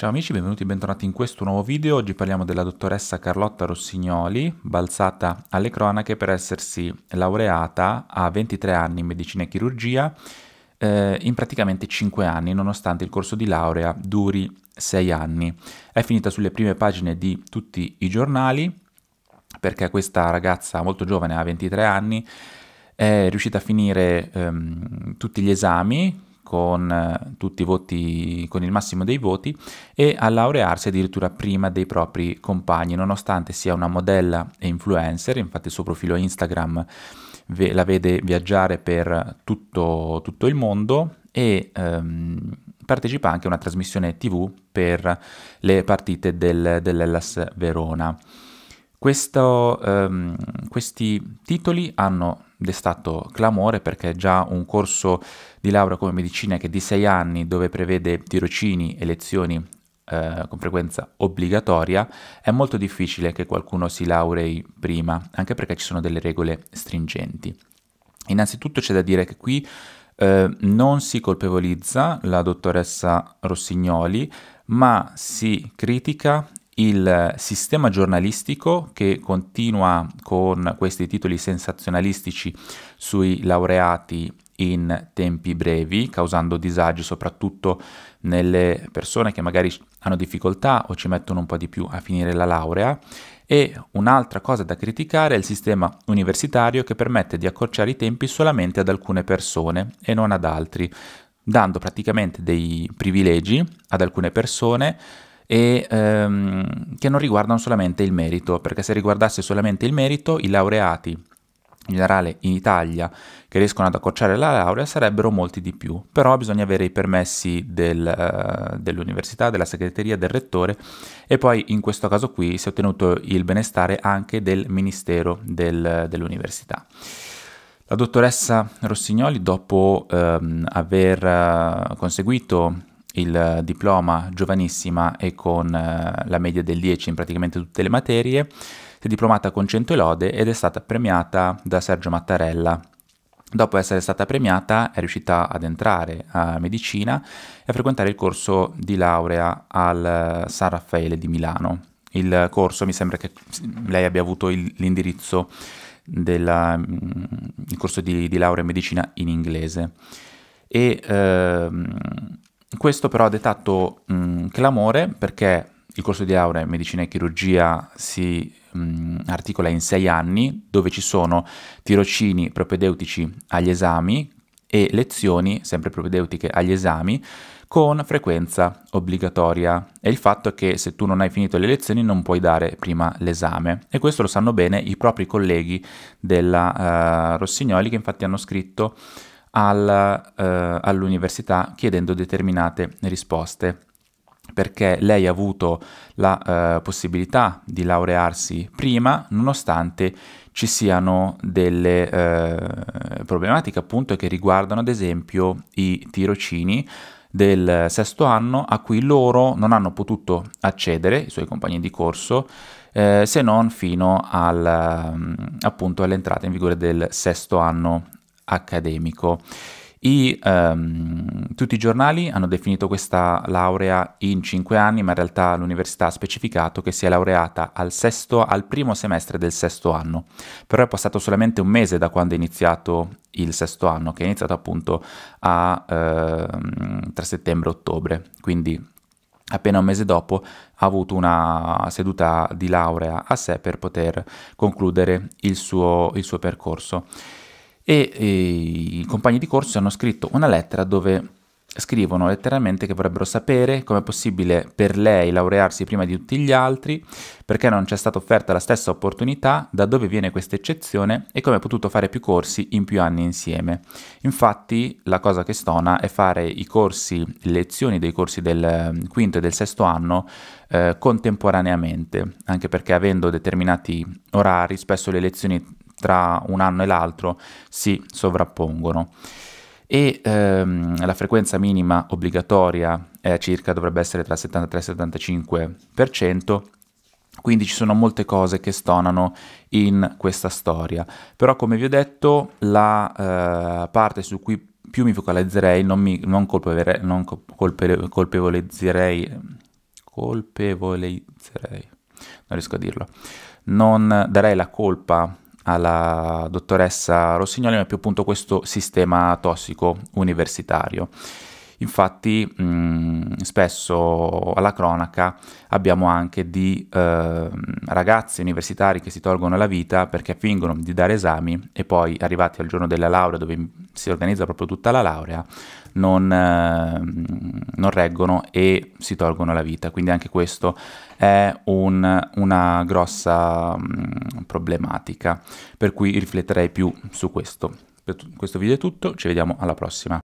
Ciao amici, benvenuti e bentornati in questo nuovo video. Oggi parliamo della dottoressa Carlotta Rossignoli, balzata alle cronache per essersi laureata a 23 anni in medicina e chirurgia, eh, in praticamente 5 anni, nonostante il corso di laurea duri 6 anni. È finita sulle prime pagine di tutti i giornali perché questa ragazza molto giovane, ha 23 anni, è riuscita a finire ehm, tutti gli esami con eh, tutti i voti, con il massimo dei voti e a laurearsi addirittura prima dei propri compagni, nonostante sia una modella e influencer, infatti il suo profilo Instagram ve, la vede viaggiare per tutto, tutto il mondo e ehm, partecipa anche a una trasmissione tv per le partite del, dell'Ellas Verona. Questo, ehm, questi titoli hanno destato clamore perché già un corso di laurea come medicina che è di sei anni dove prevede tirocini e lezioni eh, con frequenza obbligatoria è molto difficile che qualcuno si laurei prima anche perché ci sono delle regole stringenti. Innanzitutto c'è da dire che qui eh, non si colpevolizza la dottoressa Rossignoli, ma si critica il sistema giornalistico che continua con questi titoli sensazionalistici sui laureati in tempi brevi, causando disagi soprattutto nelle persone che magari hanno difficoltà o ci mettono un po' di più a finire la laurea. E un'altra cosa da criticare è il sistema universitario che permette di accorciare i tempi solamente ad alcune persone e non ad altri, dando praticamente dei privilegi ad alcune persone e ehm, che non riguardano solamente il merito, perché se riguardasse solamente il merito, i laureati in generale in Italia che riescono ad accorciare la laurea sarebbero molti di più, però bisogna avere i permessi del, uh, dell'università, della segreteria, del rettore e poi in questo caso qui si è ottenuto il benestare anche del ministero del, dell'università. La dottoressa Rossignoli, dopo ehm, aver eh, conseguito il diploma giovanissima e con eh, la media del 10 in praticamente tutte le materie, si è diplomata con 100 lode ed è stata premiata da Sergio Mattarella. Dopo essere stata premiata è riuscita ad entrare a medicina e a frequentare il corso di laurea al eh, San Raffaele di Milano. Il corso mi sembra che lei abbia avuto il, l'indirizzo del mm, corso di, di laurea in medicina in inglese e ehm, questo però ha dettato mh, mm, clamore perché il corso di laurea in medicina e chirurgia si mh, mm, articola in sei anni, dove ci sono tirocini propedeutici agli esami e lezioni, sempre propedeutiche agli esami, con frequenza obbligatoria. E il fatto è che se tu non hai finito le lezioni non puoi dare prima l'esame. E questo lo sanno bene i propri colleghi della uh, Rossignoli, che infatti hanno scritto alla, eh, all'università chiedendo determinate risposte perché lei ha avuto la eh, possibilità di laurearsi prima, nonostante ci siano delle eh, problematiche appunto che riguardano ad esempio i tirocini del sesto anno a cui loro non hanno potuto accedere, i suoi compagni di corso, eh, se non fino al, mm, appunto all'entrata in vigore del sesto anno accademico. I, ehm, tutti i giornali hanno definito questa laurea in cinque anni, ma in realtà l'università ha specificato che si è laureata al, sesto, al primo semestre del sesto anno. Però è passato solamente un mese da quando è iniziato il sesto anno, che è iniziato appunto a, ehm, tra settembre e ottobre. Quindi appena un mese dopo ha avuto una seduta di laurea a sé per poter concludere il suo, il suo percorso e, e i compagni di corso hanno scritto una lettera dove scrivono letteralmente che vorrebbero sapere come è possibile per lei laurearsi prima di tutti gli altri, perché non ci è stata offerta la stessa opportunità, da dove viene questa eccezione e come ha potuto fare più corsi in più anni insieme. Infatti la cosa che stona è fare i corsi, le lezioni dei corsi del ehm, quinto e del sesto anno eh, contemporaneamente, anche perché avendo determinati orari spesso le lezioni tra un anno e l'altro si sovrappongono e ehm, la frequenza minima obbligatoria eh, circa dovrebbe essere tra 73 e 75%, quindi ci sono molte cose che stonano in questa storia. Però come vi ho detto, la eh, parte su cui più mi focalizzerei, non, mi, non, colpevole, non colpe, colpevolizzerei, colpevolizzerei, non riesco a dirlo, non darei la colpa alla dottoressa Rossignoli, ma più appunto questo sistema tossico universitario. Infatti mh, spesso alla cronaca abbiamo anche di eh, ragazzi universitari che si tolgono la vita perché fingono di dare esami e poi arrivati al giorno della laurea dove si organizza proprio tutta la laurea non, eh, non reggono e si tolgono la vita. Quindi anche questo è un, una grossa mh, problematica per cui rifletterei più su questo. Per questo video è tutto, ci vediamo alla prossima.